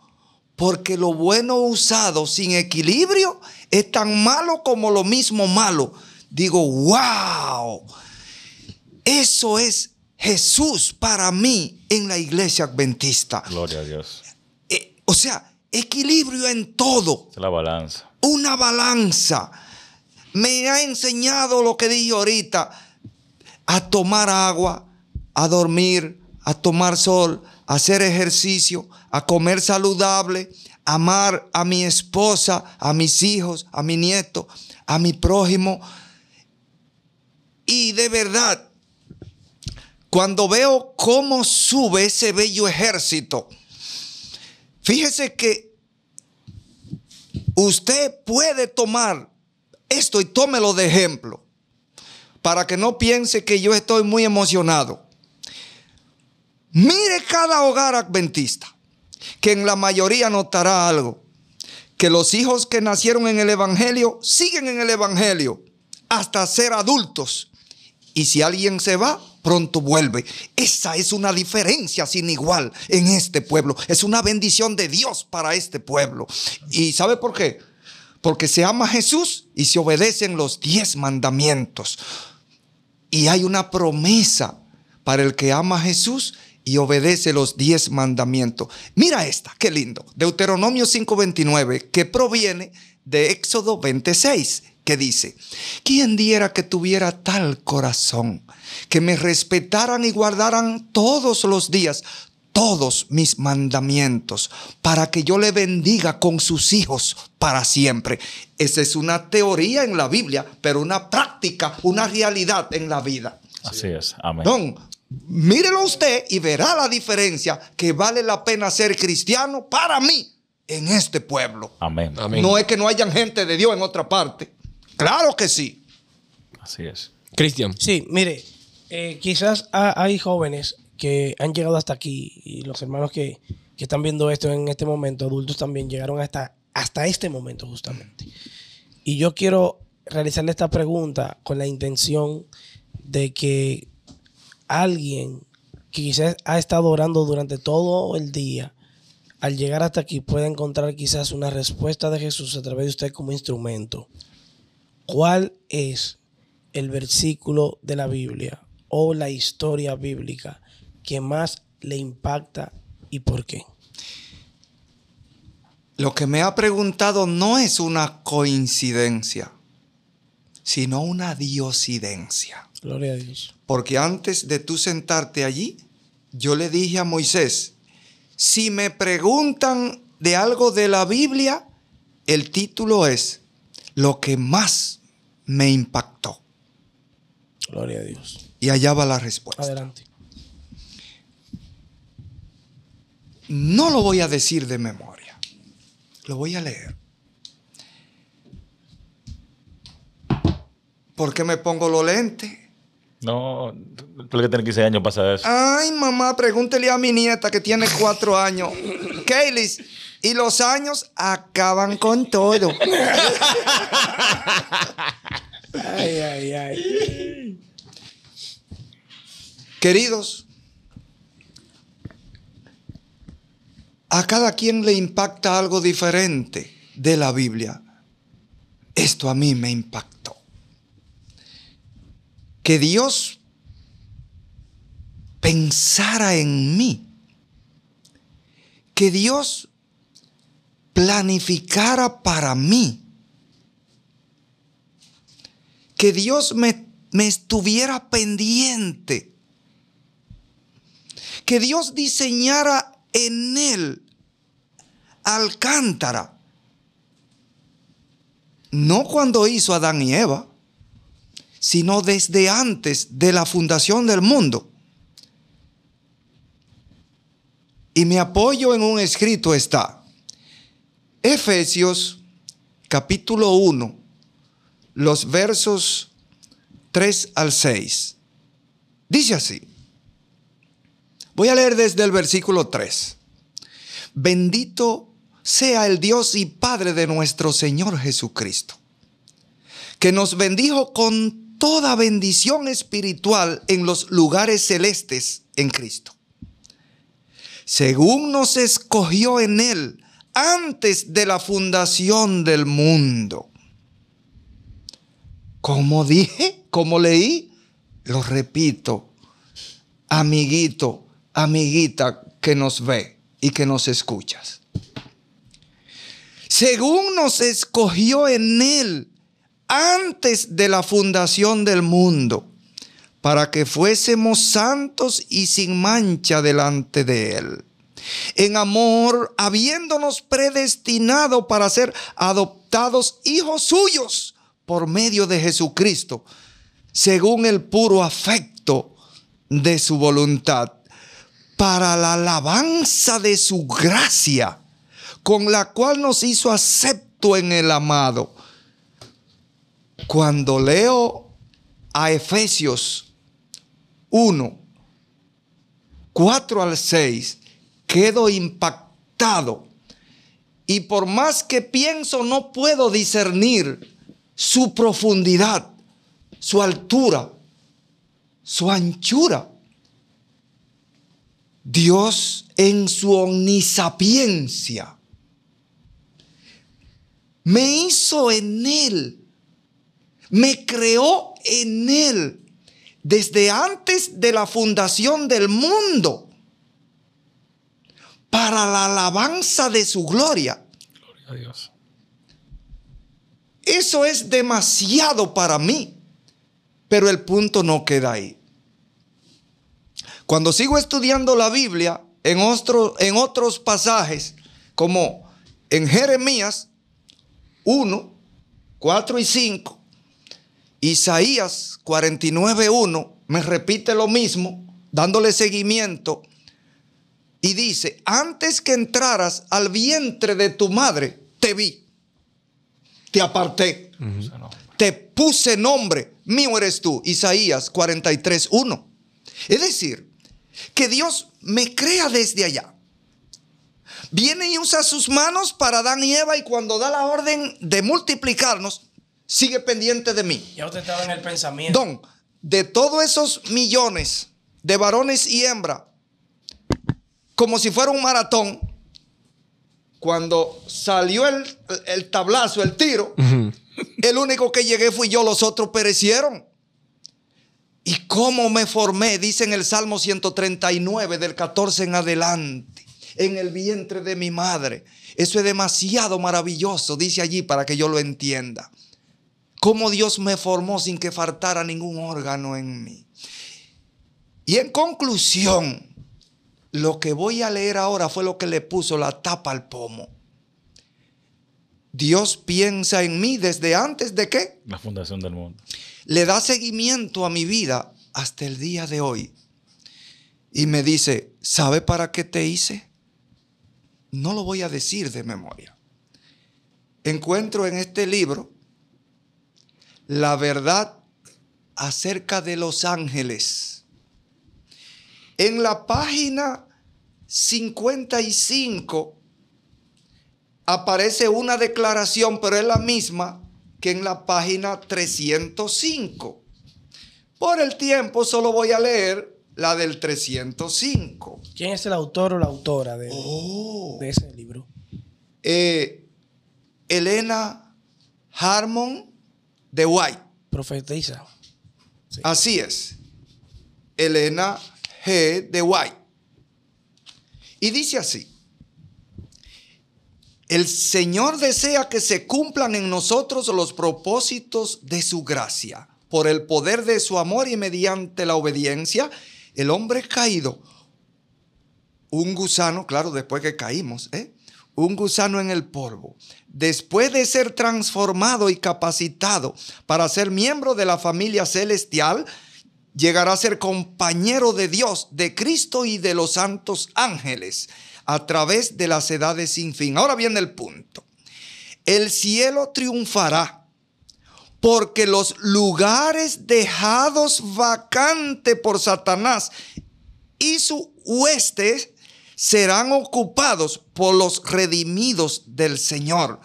Porque lo bueno usado sin equilibrio es tan malo como lo mismo malo. Digo, wow, eso es Jesús para mí en la iglesia adventista. Gloria a Dios. Eh, o sea, Equilibrio en todo. Es la balanza. Una balanza. Me ha enseñado lo que dije ahorita. A tomar agua, a dormir, a tomar sol, a hacer ejercicio, a comer saludable, amar a mi esposa, a mis hijos, a mi nieto, a mi prójimo. Y de verdad, cuando veo cómo sube ese bello ejército, Fíjese que usted puede tomar esto y tómelo de ejemplo para que no piense que yo estoy muy emocionado. Mire cada hogar adventista, que en la mayoría notará algo, que los hijos que nacieron en el Evangelio siguen en el Evangelio hasta ser adultos y si alguien se va, pronto vuelve. Esa es una diferencia sin igual en este pueblo. Es una bendición de Dios para este pueblo. ¿Y sabe por qué? Porque se ama a Jesús y se obedecen los diez mandamientos. Y hay una promesa para el que ama a Jesús y obedece los diez mandamientos. Mira esta, qué lindo. Deuteronomio 5:29, que proviene de Éxodo 26 que dice, ¿quién diera que tuviera tal corazón, que me respetaran y guardaran todos los días todos mis mandamientos, para que yo le bendiga con sus hijos para siempre? Esa es una teoría en la Biblia, pero una práctica, una realidad en la vida. Así es, amén. Don, mírelo usted y verá la diferencia que vale la pena ser cristiano para mí en este pueblo. Amén. Amén. No es que no hayan gente de Dios en otra parte. Claro que sí. Así es. Cristian. Sí, mire, eh, quizás hay jóvenes que han llegado hasta aquí y los hermanos que, están viendo esto en este momento, adultos también, llegaron hasta, hasta este momento justamente. Y yo quiero realizarle esta pregunta con la intención de que alguien que quizás ha estado orando durante todo el día, al llegar hasta aquí pueda encontrar quizás una respuesta de Jesús a través de usted como instrumento. ¿Cuál es el versículo de la Biblia o la historia bíblica que más le impacta y por qué? Lo que me ha preguntado no es una coincidencia, sino una diosidencia. Gloria a Dios. Porque antes de tú sentarte allí, yo le dije a Moisés, si me preguntan de algo de la Biblia, el título es Lo que más me impactó. Gloria a Dios. Y allá va la respuesta. Adelante. No lo voy a decir de memoria. Lo voy a leer. ¿Por qué me pongo los lentes? No, tú que tener 15 años pasa eso. Ay, mamá, pregúntele a mi nieta que tiene 4 años. Kaylis, y los años acaban con todo. ay, ay, ay. Queridos, a cada quien le impacta algo diferente de la Biblia. Esto a mí me impactó. Que Dios pensara en mí. Que Dios planificara para mí, que Dios me, estuviera pendiente, que Dios diseñara en él alcántara. No cuando hizo Adán y Eva, sino desde antes de la fundación del mundo. Y me apoyo en un escrito está, Efesios capítulo 1, los versos 3 al 6. Dice así. Voy a leer desde el versículo 3. Bendito sea el Dios y Padre de nuestro Señor Jesucristo, que nos bendijo con toda bendición espiritual en los lugares celestes en Cristo. Según nos escogió en Él, antes de la fundación del mundo. Como dije, como leí, lo repito, amiguito, amiguita que nos ve y que nos escuchas. Según nos escogió en él antes de la fundación del mundo, para que fuésemos santos y sin mancha delante de él en amor, habiéndonos predestinado para ser adoptados hijos suyos por medio de Jesucristo, según el puro afecto de su voluntad, para la alabanza de su gracia, con la cual nos hizo acepto en el amado. Cuando leo a Efesios 1, 4 al 6, quedo impactado. Y por más que pienso, no puedo discernir su profundidad, su altura, su anchura. Dios en su omnisapiencia me hizo en Él, me creó en Él desde antes de la fundación del mundo para la alabanza de su gloria. Eso es demasiado para mí. Pero el punto no queda ahí. Cuando sigo estudiando la Biblia en, en otros pasajes, como en Jeremías 1, 4 y 5, Isaías 49, 1, me repite lo mismo, dándole seguimiento y dice, antes que entraras al vientre de tu madre, te vi, te aparté, te puse nombre, mío eres tú. Isaías 43, 1. Es decir, que Dios me crea desde allá. Viene y usa sus manos para Adán y Eva y cuando da la orden de multiplicarnos, sigue pendiente de mí. Ya te estaba en el pensamiento. Don, de todos esos millones de varones y hembras, como si fuera un maratón, cuando salió el, tablazo, el tiro, el único que llegué fui yo, los otros perecieron. ¿Y cómo me formé? Dice en el Salmo 139 del 14 en adelante, en el vientre de mi madre. Eso es demasiado maravilloso, dice allí para que yo lo entienda. Cómo Dios me formó sin que faltara ningún órgano en mí. Y en conclusión, lo que voy a leer ahora fue lo que le puso la tapa al pomo. Dios piensa en mí desde antes de qué? La fundación del mundo. Le da seguimiento a mi vida hasta el día de hoy. Y me dice, ¿sabe para qué te hice? No lo voy a decir de memoria. Encuentro en este libro la verdad acerca de los ángeles en la página 55 aparece una declaración, pero es la misma que en la página 305. Por el tiempo solo voy a leer la del 305. ¿Quién es el autor o la autora de, oh. ese libro? Eh, Elena Harmon de White. Profetiza. Así es. Elena de White. Y dice así, el Señor desea que se cumplan en nosotros los propósitos de su gracia. Por el poder de su amor y mediante la obediencia, el hombre caído, un gusano, claro, después que caímos, ¿eh? un gusano en el polvo, después de ser transformado y capacitado para ser miembro de la familia celestial, llegará a ser compañero de Dios, de Cristo y de los santos ángeles a través de las edades sin fin. Ahora viene el punto. El cielo triunfará porque los lugares dejados vacante por Satanás y su hueste serán ocupados por los redimidos del Señor.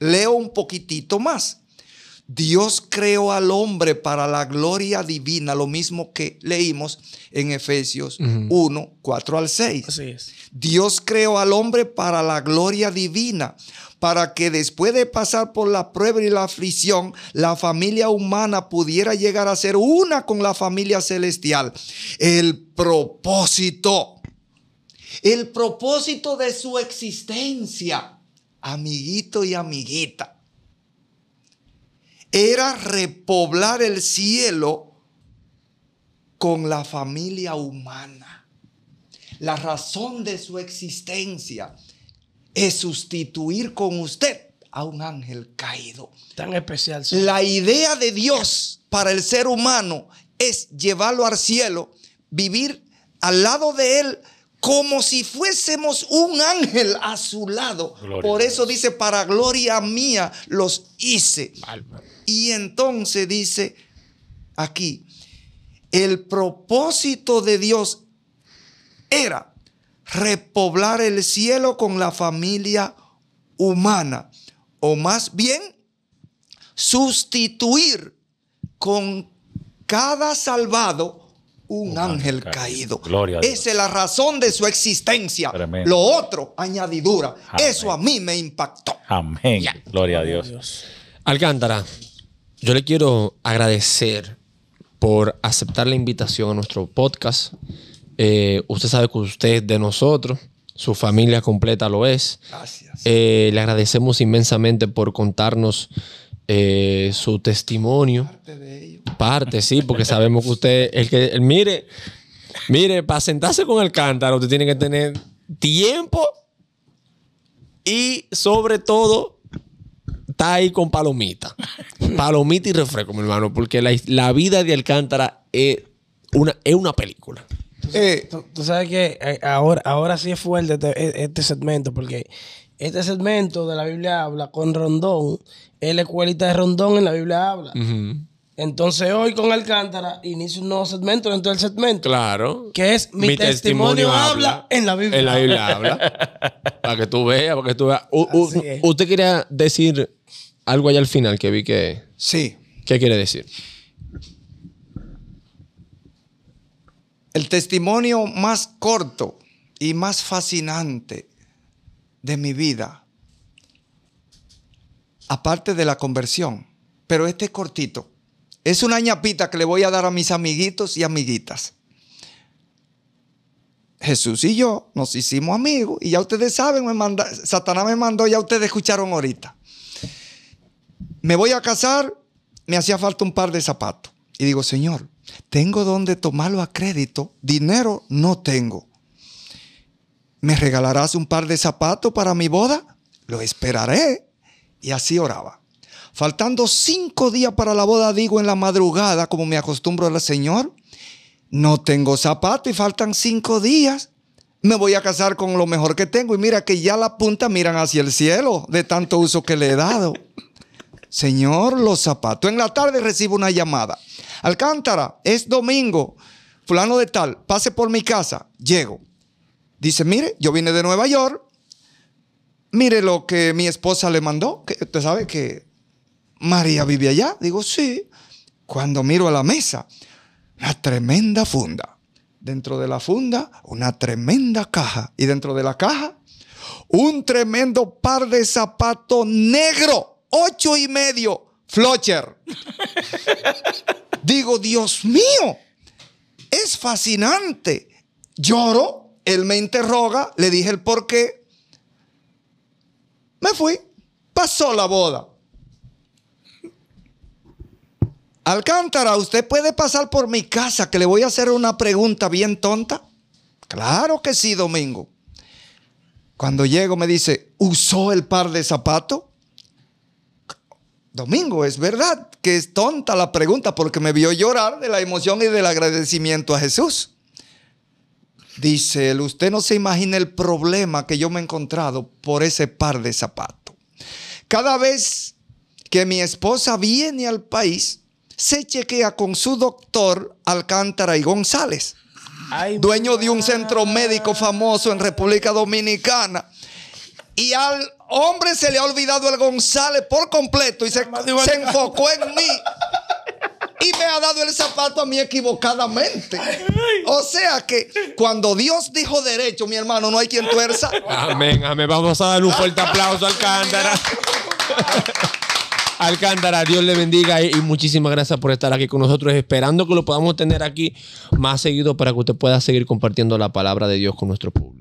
Leo un poquitito más. Dios creó al hombre para la gloria divina, lo mismo que leímos en Efesios 1, 4 al 6. Así es. Dios creó al hombre para la gloria divina, para que después de pasar por la prueba y la aflicción, la familia humana pudiera llegar a ser una con la familia celestial. El propósito, el propósito de su existencia, amiguito y amiguita era repoblar el cielo con la familia humana. La razón de su existencia es sustituir con usted a un ángel caído. Tan especial. La idea de Dios para el ser humano es llevarlo al cielo, vivir al lado de él como si fuésemos un ángel a su lado. Por eso dice, para gloria mía los hice. Y entonces dice aquí, el propósito de Dios era repoblar el cielo con la familia humana, o más bien sustituir con cada salvado un, ángel, caído. Esa es la razón de su existencia. Lo otro, añadidura. Eso a mí me impactó. Amén. Gloria a Dios. Alcántara, yo le quiero agradecer por aceptar la invitación a nuestro podcast. Eh, usted sabe que usted es de nosotros, su familia completa lo es. Gracias. Eh, le agradecemos inmensamente por contarnos eh, su testimonio. Parte de ello. Parte, sí, porque sabemos que usted, el que, mire, mire, para sentarse con el cántaro, usted tiene que tener tiempo y sobre todo ahí con palomita. palomita y refresco, mi hermano, porque la, vida de Alcántara es una, es una película. ¿Tú, sabes eh, que eh, ahora, ahora sí es fuerte este, e, este, segmento, porque este segmento de la Biblia habla con Rondón, es la escuelita de Rondón en la Biblia habla. Entonces hoy con Alcántara inicio un nuevo segmento dentro del segmento. Claro. Que es mi, testimonio, habla, en la Biblia. En la Biblia habla. para que tú veas, para que tú veas. usted quería decir algo allá al final que vi que... Sí. ¿Qué quiere decir? El testimonio más corto y más fascinante de mi vida, aparte de la conversión, pero este es cortito, es una ñapita que le voy a dar a mis amiguitos y amiguitas. Jesús y yo nos hicimos amigos y ya ustedes saben, me Satanás me mandó, ya ustedes escucharon ahorita me voy a casar, me hacía falta un par de zapatos. Y digo, Señor, tengo donde tomarlo a crédito, dinero no tengo. ¿Me regalarás un par de zapatos para mi boda? Lo esperaré. Y así oraba. Faltando cinco días para la boda, digo en la madrugada, como me acostumbro al Señor, no tengo zapato y faltan cinco días. Me voy a casar con lo mejor que tengo. Y mira que ya la punta miran hacia el cielo de tanto uso que le he dado. Señor, los zapatos. En la tarde recibo una llamada. Alcántara, es domingo. Fulano de tal, pase por mi casa. Llego. Dice, mire, yo vine de Nueva York. Mire lo que mi esposa le mandó. Que usted sabe que María vive allá. Digo, sí. Cuando miro a la mesa, una tremenda funda. Dentro de la funda, una tremenda caja. Y dentro de la caja, un tremendo par de zapatos negro ocho y medio, Flocher. Digo, Dios mío, es fascinante. Lloro, él me interroga, le dije el por qué. Me fui, pasó la boda. Alcántara, ¿usted puede pasar por mi casa que le voy a hacer una pregunta bien tonta? Claro que sí, Domingo. Cuando llego me dice, ¿usó el par de zapatos? Domingo, es verdad que es tonta la pregunta porque me vio llorar de la emoción y del agradecimiento a Jesús. Dice él, usted no se imagina el problema que yo me he encontrado por ese par de zapatos. Cada vez que mi esposa viene al país, se chequea con su doctor Alcántara y González, dueño de un centro médico famoso en República Dominicana y al hombre se le ha olvidado el González por completo y se, enfocó en mí. Y me ha dado el zapato a mí equivocadamente. O sea que cuando Dios dijo derecho, mi hermano, no hay quien tuerza. Amén, amén. Vamos a dar un fuerte aplauso al Cándara. Alcántara, Dios le bendiga y, muchísimas gracias por estar aquí con nosotros, esperando que lo podamos tener aquí más seguido para que usted pueda seguir compartiendo la palabra de Dios con nuestro público.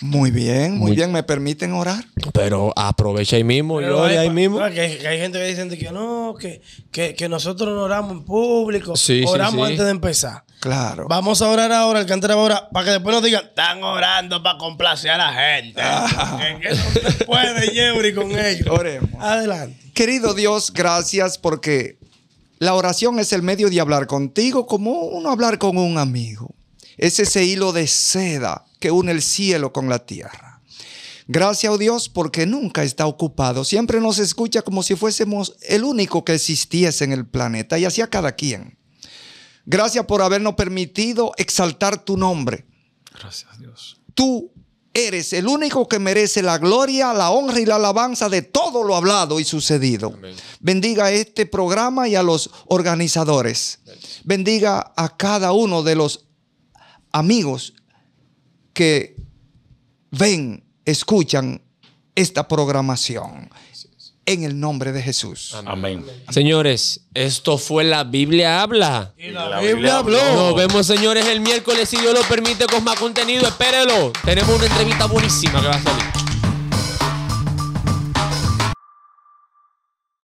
Muy bien, muy, bien. ¿Me permiten orar? Pero aprovecha ahí mismo ahí mismo. hay gente que dice que no, que, que, nosotros no oramos en público. oramos antes de empezar. Claro. Vamos a orar ahora, el cantar va para que después nos digan, están orando para complacer a la gente. Ah. En Eso se puede, con ellos. Oremos. Adelante. Querido Dios, gracias porque la oración es el medio de hablar contigo como uno hablar con un amigo. Es ese hilo de seda que une el cielo con la tierra. Gracias a Dios porque nunca está ocupado. Siempre nos escucha como si fuésemos el único que existiese en el planeta y así a cada quien. Gracias por habernos permitido exaltar tu nombre. Gracias Dios. Tú eres el único que merece la gloria, la honra y la alabanza de todo lo hablado y sucedido. Bendiga este programa y a los organizadores. Bendiga a cada uno de los amigos que ven, escuchan esta programación. En el nombre de Jesús. Amén. Señores, esto fue La Biblia Habla. la, Biblia, habló. Nos vemos, señores, el miércoles, si Dios lo permite, con más contenido. Espérenlo. Tenemos una entrevista buenísima que va